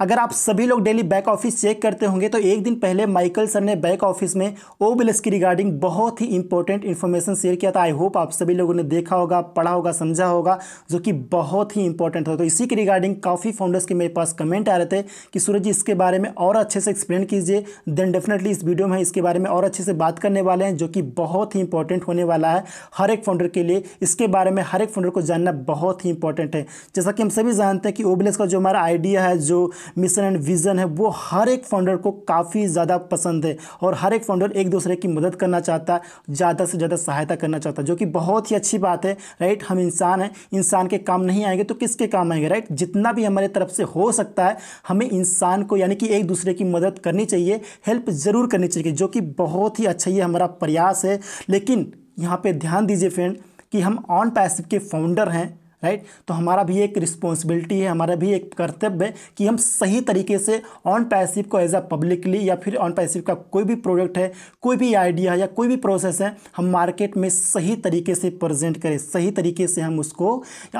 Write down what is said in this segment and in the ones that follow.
अगर आप सभी लोग डेली बैक ऑफिस चेक करते होंगे तो एक दिन पहले माइकल सर ने बैक ऑफिस में ओबिलस की रिगार्डिंग बहुत ही इंपॉर्टेंट इन्फॉर्मेशन शेयर किया था आई होप आप सभी लोगों ने देखा होगा पढ़ा होगा समझा होगा जो कि बहुत ही इंपॉर्टेंट हो तो इसी के रिगार्डिंग काफ़ी फाउंडर्स के मेरे पास कमेंट आ रहे थे कि सूरज जी इसके बारे में और अच्छे से एक्सप्लेन कीजिए देन डेफिनेटली इस वीडियो में इसके बारे में और अच्छे से बात करने वाले हैं जो कि बहुत ही इंपॉर्टेंट होने वाला है हर एक फाउंडर के लिए इसके बारे में हर एक फाउंडर को जानना बहुत ही इंपॉर्टेंट है जैसा कि हम सभी जानते हैं कि ओबिलस का जो हमारा आइडिया है जो मिशन एंड विज़न है वो हर एक फाउंडर को काफ़ी ज़्यादा पसंद है और हर एक फाउंडर एक दूसरे की मदद करना चाहता है ज़्यादा से ज़्यादा सहायता करना चाहता है जो कि बहुत ही अच्छी बात है राइट हम इंसान हैं इंसान के काम नहीं आएंगे तो किसके काम आएंगे राइट जितना भी हमारे तरफ से हो सकता है हमें इंसान को यानी कि एक दूसरे की मदद करनी चाहिए हेल्प ज़रूर करनी चाहिए जो कि बहुत ही अच्छा ये हमारा प्रयास है लेकिन यहाँ पे ध्यान दीजिए फ्रेंड कि हम ऑन पैसिव के फाउंडर हैं राइट तो हमारा भी एक रिस्पॉन्सिबिलिटी है हमारा भी एक कर्तव्य है कि हम सही तरीके से ऑन पैसिव को एज अ पब्लिकली या फिर ऑन पैसिव का कोई भी प्रोडक्ट है कोई भी आइडिया या कोई भी प्रोसेस है हम मार्केट में सही तरीके से प्रजेंट करें सही तरीके से हम उसको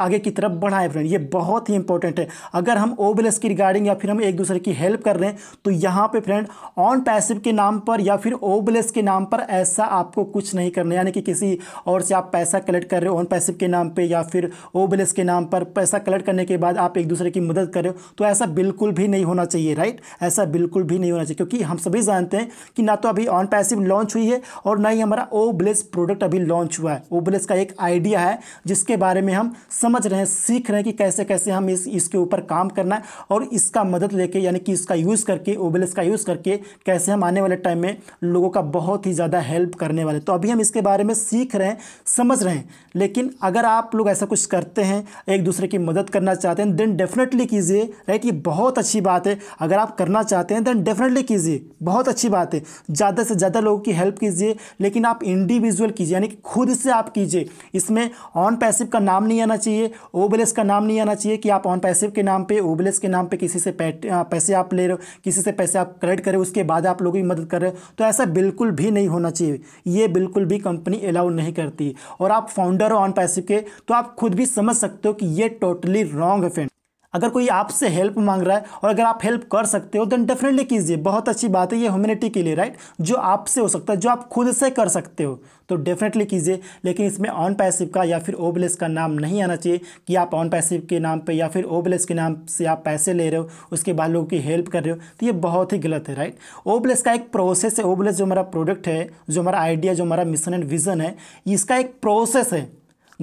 आगे की तरफ बढ़ाएं फ्रेंड ये बहुत ही इंपॉर्टेंट है अगर हम ओबलेस की रिगार्डिंग या फिर हम एक दूसरे की हेल्प कर रहे हैं तो यहाँ पर फ्रेंड ऑन पैसिव के नाम पर या फिर ओबलेस के नाम पर ऐसा आपको कुछ नहीं करना यानी कि किसी और से आप पैसा कलेक्ट कर रहे हो ऑन पैसिव के नाम पर या फिर ओ नोबल्स के नाम पर पैसा कलेक्ट करने के बाद आप एक दूसरे की मदद करें तो ऐसा बिल्कुल भी नहीं होना चाहिए राइट ऐसा बिल्कुल भी नहीं होना चाहिए क्योंकि हम सभी जानते हैं कि ना तो अभी ऑन पैसिव लॉन्च हुई है और ना ही हमारा ओब्लेस प्रोडक्ट अभी लॉन्च हुआ है ओब्लेस का एक आइडिया है जिसके बारे में हम समझ रहे हैं सीख रहे हैं कि कैसे कैसे हम इस इसके ऊपर काम करना है और इसका मदद लेके यानी कि इसका यूज़ करके ओब्लेस का यूज़ करके कैसे हम आने वाले टाइम में लोगों का बहुत ही ज़्यादा हेल्प करने वाले तो अभी हम इसके बारे में सीख रहे हैं समझ रहे हैं लेकिन अगर आप लोग ऐसा कुछ करते चाहते हैं एक दूसरे की मदद करना चाहते हैं देन डेफिनेटली कीजिए राइट ये बहुत अच्छी बात है अगर आप करना चाहते हैं देन डेफिनेटली कीजिए बहुत अच्छी बात है ज़्यादा से ज़्यादा लोगों की हेल्प कीजिए लेकिन आप इंडिविजुअल कीजिए यानी कि खुद से आप कीजिए इसमें ऑन पैसिव का नाम नहीं आना चाहिए ओबलेस का नाम नहीं आना चाहिए कि आप ऑन पैसिव के नाम पर ओबलेस के नाम पर किसी से पैसे आप ले रहे हो किसी से पैसे आप क्रेडिट कर उसके बाद आप लोगों की मदद कर रहे हो तो ऐसा बिल्कुल भी नहीं होना चाहिए ये बिल्कुल भी कंपनी अलाउ नहीं करती और आप फाउंडर हो ऑन पैसिव के तो आप खुद भी समझ समझ सकते हो कि ये टोटली रॉन्ग है फ्रेंड अगर कोई आपसे हेल्प मांग रहा है और अगर आप हेल्प कर सकते हो देन डेफिनेटली कीजिए बहुत अच्छी बात है ये ह्यूमिनिटी के लिए राइट जो आपसे हो सकता है जो आप खुद से कर सकते हो तो डेफिनेटली कीजिए लेकिन इसमें ऑन पैसिव का या फिर ओबलेस का नाम नहीं आना चाहिए कि आप ऑन पैसिव के नाम पे या फिर ओबलेस के नाम से आप पैसे ले रहे हो उसके बाद लोगों की हेल्प कर रहे हो तो ये बहुत ही गलत है राइट ओबलेस का एक प्रोसेस है ओबलेस जो हमारा प्रोडक्ट है जो हमारा आइडिया जो हमारा मिशन एंड विज़न है इसका एक प्रोसेस है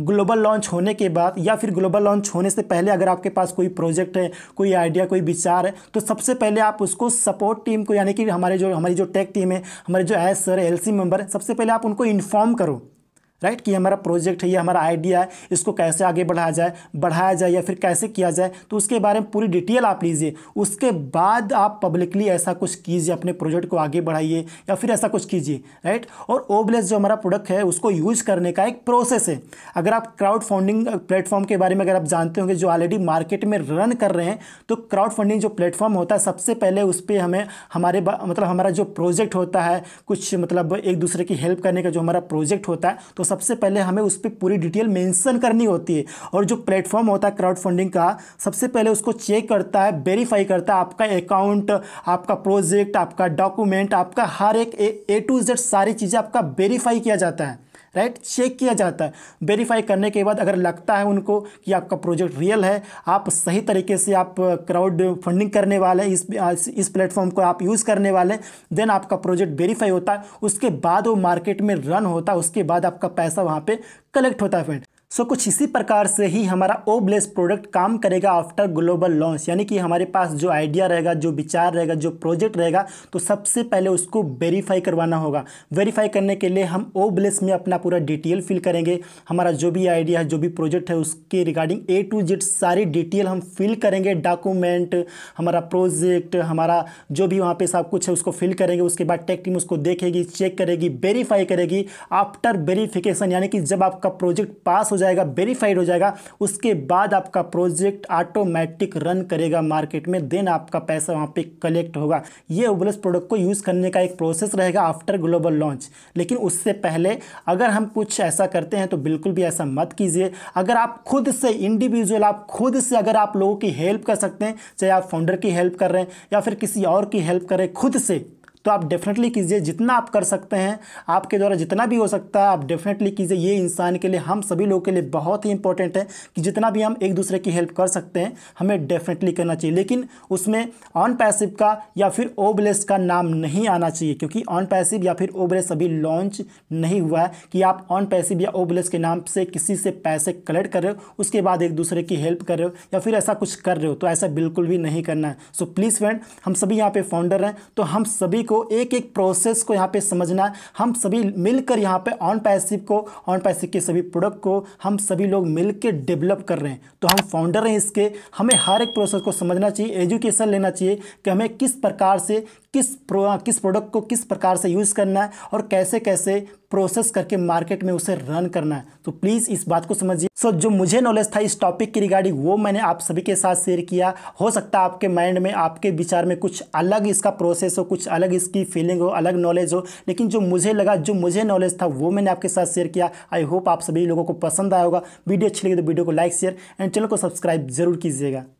ग्लोबल लॉन्च होने के बाद या फिर ग्लोबल लॉन्च होने से पहले अगर आपके पास कोई प्रोजेक्ट है कोई आइडिया कोई विचार है तो सबसे पहले आप उसको सपोर्ट टीम को यानी कि हमारे जो हमारी जो टेक टीम है हमारे जो एस सर एल सी सबसे पहले आप उनको इन्फॉर्म करो राइट कि हमारा प्रोजेक्ट है ये हमारा आइडिया है इसको कैसे आगे बढ़ाया जाए बढ़ाया जाए या फिर कैसे किया जाए तो उसके बारे में पूरी डिटेल आप लीजिए उसके बाद आप पब्लिकली ऐसा कुछ कीजिए अपने प्रोजेक्ट को आगे बढ़ाइए या फिर ऐसा कुछ कीजिए राइट और ओबलेस जो हमारा प्रोडक्ट है उसको यूज करने का एक प्रोसेस है अगर आप क्राउड फंडिंग प्लेटफॉर्म के बारे में अगर आप जानते होंगे जो ऑलरेडी मार्केट में रन कर रहे हैं तो क्राउड फंडिंग जो प्लेटफॉर्म होता है सबसे पहले उस पर हमें हमारे मतलब हमारा जो प्रोजेक्ट होता है कुछ मतलब एक दूसरे की हेल्प करने का जो हमारा प्रोजेक्ट होता है तो सबसे पहले हमें उस पर पूरी डिटेल मेंशन करनी होती है और जो प्लेटफॉर्म होता है क्राउड फंडिंग का सबसे पहले उसको चेक करता है वेरीफाई करता है आपका अकाउंट आपका प्रोजेक्ट आपका डॉक्यूमेंट आपका हर एक ए टू जेड सारी चीज़ें आपका वेरीफाई किया जाता है राइट चेक किया जाता है वेरीफाई करने के बाद अगर लगता है उनको कि आपका प्रोजेक्ट रियल है आप सही तरीके से आप क्राउड फंडिंग करने वाले इस इस प्लेटफॉर्म को आप यूज़ करने वाले हैं देन आपका प्रोजेक्ट वेरीफाई होता है उसके बाद वो मार्केट में रन होता है उसके बाद आपका पैसा वहाँ पर कलेक्ट होता है फ्रेंड सो so, कुछ इसी प्रकार से ही हमारा ओ ब्लेस प्रोडक्ट काम करेगा आफ्टर ग्लोबल लॉन्च यानी कि हमारे पास जो आइडिया रहेगा जो विचार रहेगा जो प्रोजेक्ट रहेगा तो सबसे पहले उसको वेरीफाई करवाना होगा वेरीफाई करने के लिए हम ओ ब्लेस में अपना पूरा डिटेल फिल करेंगे हमारा जो भी आइडिया है जो भी प्रोजेक्ट है उसके रिगार्डिंग ए टू जेड सारी डिटेल हम फिल करेंगे डॉक्यूमेंट हमारा प्रोजेक्ट हमारा जो भी वहाँ पर सब कुछ है उसको फिल करेंगे उसके बाद टेक टीम उसको देखेगी चेक करेगी वेरीफाई करेगी आफ्टर वेरीफिकेशन यानी कि जब आपका प्रोजेक्ट पास हो जाएगा वेरीफाइड हो जाएगा उसके बाद आपका प्रोजेक्ट ऑटोमेटिक रन करेगा मार्केट में देन आपका पैसा वहाँ पे कलेक्ट होगा ये ओबलस प्रोडक्ट को यूज़ करने का एक प्रोसेस रहेगा आफ्टर ग्लोबल लॉन्च लेकिन उससे पहले अगर हम कुछ ऐसा करते हैं तो बिल्कुल भी ऐसा मत कीजिए अगर आप खुद से इंडिविजुअल आप खुद से अगर आप लोगों की हेल्प कर सकते हैं चाहे आप फाउंडर की हेल्प कर रहे हैं या फिर किसी और की हेल्प कर रहे हैं खुद से तो आप डेफिनेटली कीजिए जितना आप कर सकते हैं आपके द्वारा जितना भी हो सकता है आप डेफिनेटली कीजिए ये इंसान के लिए हम सभी लोगों के लिए बहुत ही इंपॉर्टेंट है कि जितना भी हम एक दूसरे की हेल्प कर सकते हैं हमें डेफिनेटली करना चाहिए लेकिन उसमें ऑन पैसिव का या फिर ओबलेस का नाम नहीं आना चाहिए क्योंकि ऑन पैसिव या फिर ओबलेस अभी लॉन्च नहीं हुआ है कि आप ऑन पैसिव या ओबलेस के नाम से किसी से पैसे कलेक्ट कर रहे हो उसके बाद एक दूसरे की हेल्प कर रहे हो या फिर ऐसा कुछ कर रहे हो तो ऐसा बिल्कुल भी नहीं करना है सो प्लीज़ फ्रेंड हम सभी यहाँ पे फाउंडर हैं तो हम सभी को एक एक प्रोसेस को यहाँ पे समझना हम सभी मिलकर यहाँ पे ऑन पैसिव को ऑन पैसिव के सभी प्रोडक्ट को हम सभी लोग मिलकर डेवलप कर रहे हैं तो हम फाउंडर हैं इसके हमें हर एक प्रोसेस को समझना चाहिए एजुकेशन लेना चाहिए कि हमें किस प्रकार से किस प्रो किस प्रोडक्ट को किस प्रकार से यूज़ करना है और कैसे कैसे प्रोसेस करके मार्केट में उसे रन करना है तो प्लीज़ इस बात को समझिए सो so, जो मुझे नॉलेज था इस टॉपिक की रिगार्डिंग वो मैंने आप सभी के साथ शेयर किया हो सकता है आपके माइंड में आपके विचार में कुछ अलग इसका प्रोसेस हो कुछ अलग इसकी फीलिंग हो अलग नॉलेज हो लेकिन जो मुझे लगा जो मुझे नॉलेज था वो मैंने आपके साथ शेयर किया आई होप आप सभी लोगों को पसंद आया होगा वीडियो अच्छी लगी तो वीडियो को लाइक शेयर एंड चैनल को सब्सक्राइब जरूर कीजिएगा